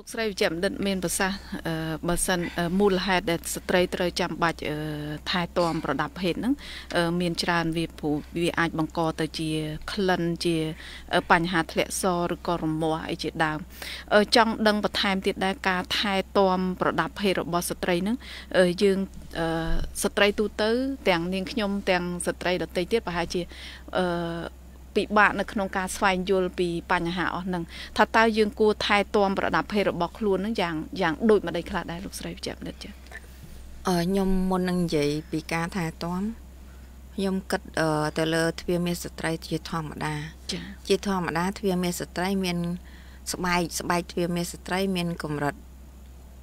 លោកស្រីវិជ្ជបណ្ឌិតមានប្រសាសន៍បើសិនមូលហេតុដែលស្ត្រីត្រូវចាំបាច់ថែទាំប្រដាប់ភេទហ្នឹងមានច្រើនវាព្រោះវាអាចបង្កទៅជាក្លិនជាបញ្ហាធ្លាក់សរឬក៏រមាស់អីជាដើម ចង់ដឹងបន្ថែមទៀតដែរការថែទាំប្រដាប់ភេទរបស់ស្ត្រីហ្នឹងយើងស្ត្រីទូទៅ ទាំង នាងខ្ញុំ ទាំងស្ត្រីដទៃទៀតប្រហែលជាអឺពិបាកនៅក្នុងការស្វែងយល់ពីបញ្ហាអស់ហ្នឹងថាតើយើងគួរថែទាំប្រដាប់ភេទរបស់ខ្លួនហ្នឹងយ៉ាងយ៉ាងដូចម្ដេចខ្លះដែរលោកស្រីវិជ្ជបណ្ឌិតចាអឺខ្ញុំមុននឹងនិយាយពីការថែទាំខ្ញុំគិតទៅលើទ្វាមេស្ត្រីជាធម្មតាចាជាធម្មតាទ្វាមេស្ត្រីមានស្បែកស្បែកទ្វាមេស្ត្រីមានកម្រិត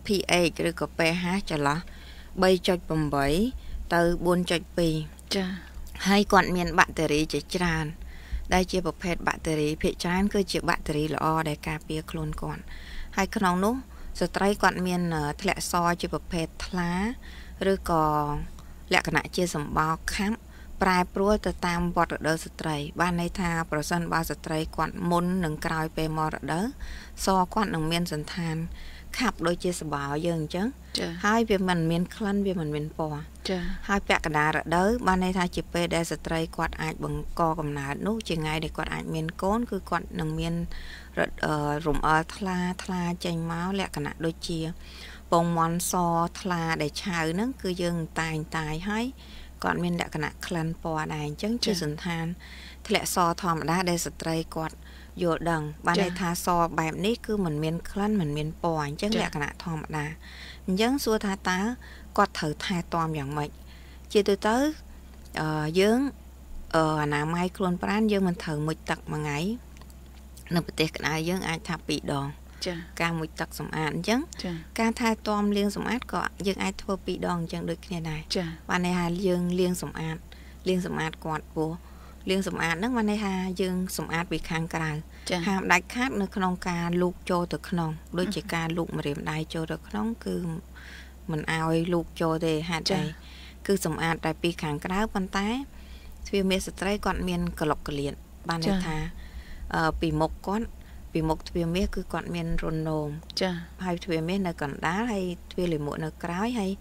pH ឬក៏ pH ចន្លោះ3.8ទៅ4.2ចាហើយគាត់មានបាក់តេរីជាច្រើនដែលជាប្រភេទបាក់តេរីភាគច្រើនគឺជាបាក់តេរីល្អដែលការពារខ្លួនគាត់ហើយក្នុងនោះស្ត្រីគាត់មាន ធ្លាក់សជាប្រភេទថ្លាឬក៏លក្ខណៈជាសម្បោខាប់ប្រែប្រួលទៅតាមវដ្តរដូវស្ត្រី បានន័យថា ប្រសិនបើស្ត្រីគាត់មុននិងក្រោយពេលមករដូវសគាត់នឹងមានសន្តានខាប់ដូចជាសបោយើងអញ្ចឹងហើយវាមិនមានក្លិនវាមិនមានពណ៌ចាហើយពាក់កណ្ដាលរដូវបានន័យថាជាពេលដែលស្ត្រីគាត់អាចបង្កកំណើតនោះជាថ្ងៃដែលគាត់អាចមានកូនគឺគាត់នឹងមានរំអិលថ្លាថ្លាចេញមកលក្ខណៈដូចជាពងមន់សថ្លាដែលឆៅហ្នឹងគឺយើងតែងតាយហើយគាត់មានលក្ខណៈក្លិនពណ៌ដែរអញ្ចឹងជាសន្តាន ធ្លាក់សធម្មតាដែលស្ត្រីគាត់យល់ដឹងបានន័យថាសបែបនេះគឺมันមានក្លិនมันមានពណ៌អញ្ចឹងលក្ខណៈធម្មតាអញ្ចឹងសួរថាតើគាត់ត្រូវថែទាំយ៉ាងម៉េចជាទូទៅអឺយើងអឺអនាម័យខ្លួនប្រាណយើងមិនត្រូវមុជទឹកមួយថ្ងៃនៅប្រទេសក្តៅយើងអាចថា2ដងចាការមុជទឹកសម្អាតអញ្ចឹងការថែទាំលាងសម្អាតក៏យើងអាចធ្វើ2ដងអញ្ចឹងដូចគ្នាដែរចាបានន័យថាយើងលាងសម្អាត លាងសម្អាតគាត់ពោះលាងសម្អាតហ្នឹងបានន័យថាយើងសម្អាតពីខាងក្រៅហាមដាច់ខាតនៅក្នុងការលូកចូលទៅក្នុងដូចជាការលូកម្រាមដៃចូលទៅក្នុង គឺមិនអោយលូកចូលទេហេតុអីគឺសម្អាតតែពីខាងក្រៅប៉ុន្តែទ្វាមេស្ត្រីគាត់មានក្លុកក្លៀតបានន័យថាពីមុខគាត់ពីមុខទ្វាមាសគឺគាត់មានរននោមចាហើយទ្វាមាសនៅកណ្ដាលហើយទ្វាលាមកនៅក្រោយហើយ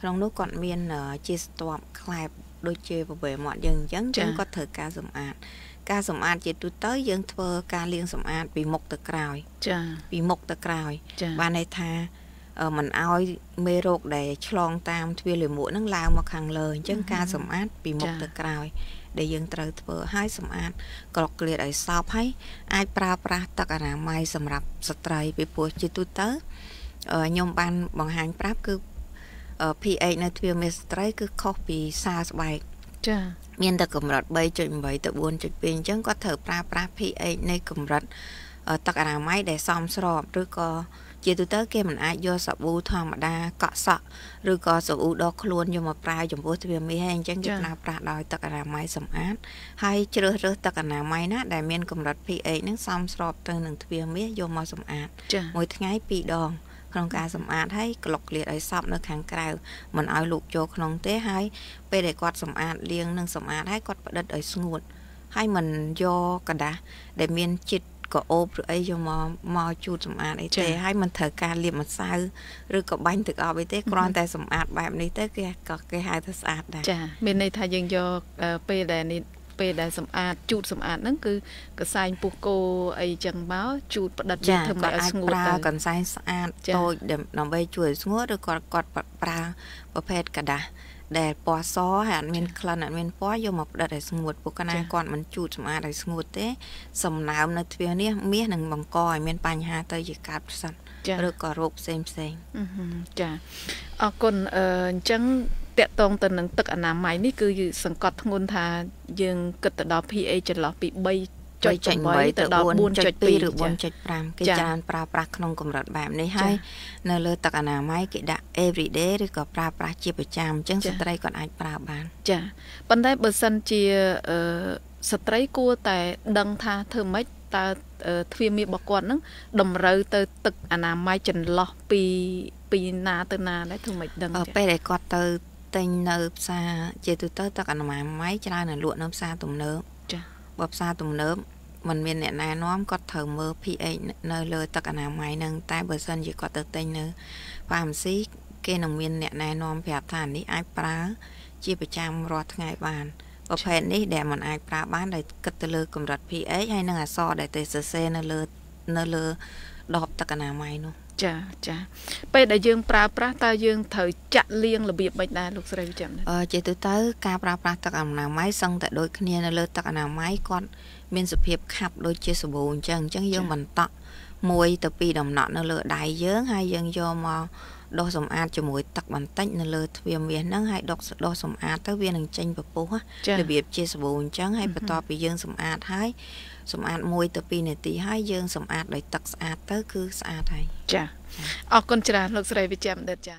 ក្នុងនោះគាត់មានជាស្ទាប់ខ្លែបដូចជាបបេមាត់យើងអញ្ចឹងយើងគាត់ត្រូវការសម្អាតការសម្អាត ជាទូទៅយើងធ្វើ ការលាងសម្អាត ពីមុខទៅក្រោយចាពីមុខទៅក្រោយបានន័យថាมันឲ្យមេរោគដែលឆ្លងតាមទ្វារលាមកហ្នឹងឡើងមកខាងលើអញ្ចឹងការសម្អាតពីមុខទៅក្រោយដែលយើងត្រូវធ្វើឲ្យសម្អាតក្រកក្លៀតឲ្យសោបហើយអាចប្រើប្រាស់ទឹកអនាម័យសម្រាប់ស្ត្រីពីព្រោះជាទូទៅខ្ញុំបានបង្ហាញប្រាប់គឺ pH នៅទ្វារមេស្ត្រីគឺខុសពីសារស្បែកចាមានតែកម្រិត3.8ទៅ4.2អញ្ចឹងគាត់ត្រូវប្រើប្រាស់ pH នៃកម្រិតទឹកអនាម័យដែលសមស្របឬក៏ជាទូទៅគេមិនអាចយកសាប៊ូធម្មតាកក់សក់ឬក៏សាប៊ូដកខ្លួនយកមកប្រើចំពោះទ្វារមាសហើយអញ្ចឹងគេប្រើប្រាស់ដោយទឹកអនាម័យសម្អាតហើយជ្រើសរើសទឹកអនាម័យណាដែលមានកម្រិត pH នឹងសមស្រប ទៅនឹងទ្វារមាសយកមកសម្អាតមួយថ្ងៃ2ដងក្នុងការសម្អាតហើយក្លុកលៀតឲ្យសពនៅខាងក្រៅមិនឲ្យលូកចូលក្នុងទេហើយពេលដែលគាត់សម្អាតលាងនិងសម្អាតហើយគាត់ផ្ដិតឲ្យស្ងួត ហើយមិនយកกระដាស់ដែលមានជាតិក៏អូបឬអីយកមកមកជូតសម្អាតអីទេហើយមិនត្រូវការលាបម្សៅឬក៏បាញ់ទឹកអប់អីទេគ្រាន់តែសម្អាតបែបនេះទៅគេក៏គេហៅថាស្អាតដែរចាមានន័យថាយើងយកពេលដែលនេះពេលដែលសម្អាតជូតសម្អាតហ្នឹងគឺកសែងពុះគោអីចឹងមកជូតផ្ដិតធ្វើមកឲ្យស្ងួតទៅកសែងស្អាតតូចដើម្បីជួយស្ងួតឬក៏គាត់ប្រើប្រភេទกระดาษដែលពណ៌សហើយអត់មានក្លិនអត់មានពណ៌យកមកផ្ដិតឲ្យស្ងួតពួកកណាគាត់មិនជូតសម្អាតឲ្យស្ងួតទេសំណើមនៅទ្វារនេះមាសនឹងបង្កឲ្យមានបញ្ហាទៅជាកើតផ្សិតឬក៏រោគផ្សេងផ្សេងចាអរគុណអញ្ចឹងតកតងទៅនឹងទឹកអនាម័យនេះគឺសង្កត់ធ្ងន់ថាយើងគិតទៅដល់ pH ចន្លោះពី3.8ទៅដល់4.2ឬ4.5គេច្រើនប្រើប្រាស់ក្នុងកម្រិតបែបនេះហើយនៅលើទឹកអនាម័យគេដាក់ everyday ឬក៏ប្រើប្រាស់ជាប្រចាំអញ្ចឹងស្ត្រីគាត់អាចប្រើបានចាប៉ុន្តែបើសិនជាស្ត្រីគួរតែដឹងថាធ្វើម៉េចតើទ្វាមីរបស់គាត់នឹងតម្រូវទៅ ទឹកអនាម័យចន្លោះពីពីណាទៅណាដែរធ្វើម៉េចដឹងពេលដែលគាត់ទៅទិញនៅផ្សារជាទូទៅទឹកអនាម័យច្រើននៅលក់នៅផ្សារទំនើបចាបើផ្សារទំនើបมันមានអ្នកណែនាំគាត់ត្រូវមើល pH នៅលើទឹកអនាម័យហ្នឹងតែបើសិនជាគាត់ទៅទិញនៅហ្វាម៉ាស៊ីគេនឹងមានអ្នកណែនាំប្រាប់ថានេះអាចប្រើជាប្រចាំរាល់ថ្ងៃបានប្រភេទនេះដែលมันអាចប្រើបានដោយគិតទៅលើកម្រិត pH ហើយនឹងអសរដែលទេសរសេរនៅលើនៅលើដបទឹកអនាម័យនោះចាចាពេលដែលយើងប្រើប្រាស់តើយើងត្រូវចាក់លាងរបៀបម៉េចដែរលោកស្រីវិចិត្រអឺជាទូទៅ ការប្រើប្រាស់ទឹកអនាម័យសឹងតែដូចគ្នានៅលើទឹកអនាម័យគាត់ មានសភាពខាប់ដូចជាសាប៊ូអញ្ចឹងអញ្ចឹងយើងបន្តក់1ទៅ2ដំណក់នៅលើដៃយើងហើយយើងយកមកដុសសម្អាតជាមួយទឹកបន្តិចនៅលើទ្វារមាសហ្នឹងហើយដុសដុសសម្អាតទៅវានឹងចេញពពុះរបៀបជាសាប៊ូអញ្ចឹងហើយបន្ទាប់ពីយើងសម្អាតហើយសម្អាត1ទៅ2នាទីហើយយើងសម្អាត ដោយទឹកស្អាតទៅ គឺស្អាតហើយចាអរគុណច្រើនលោកស្រីវិជ្ជាបណ្ឌិតចា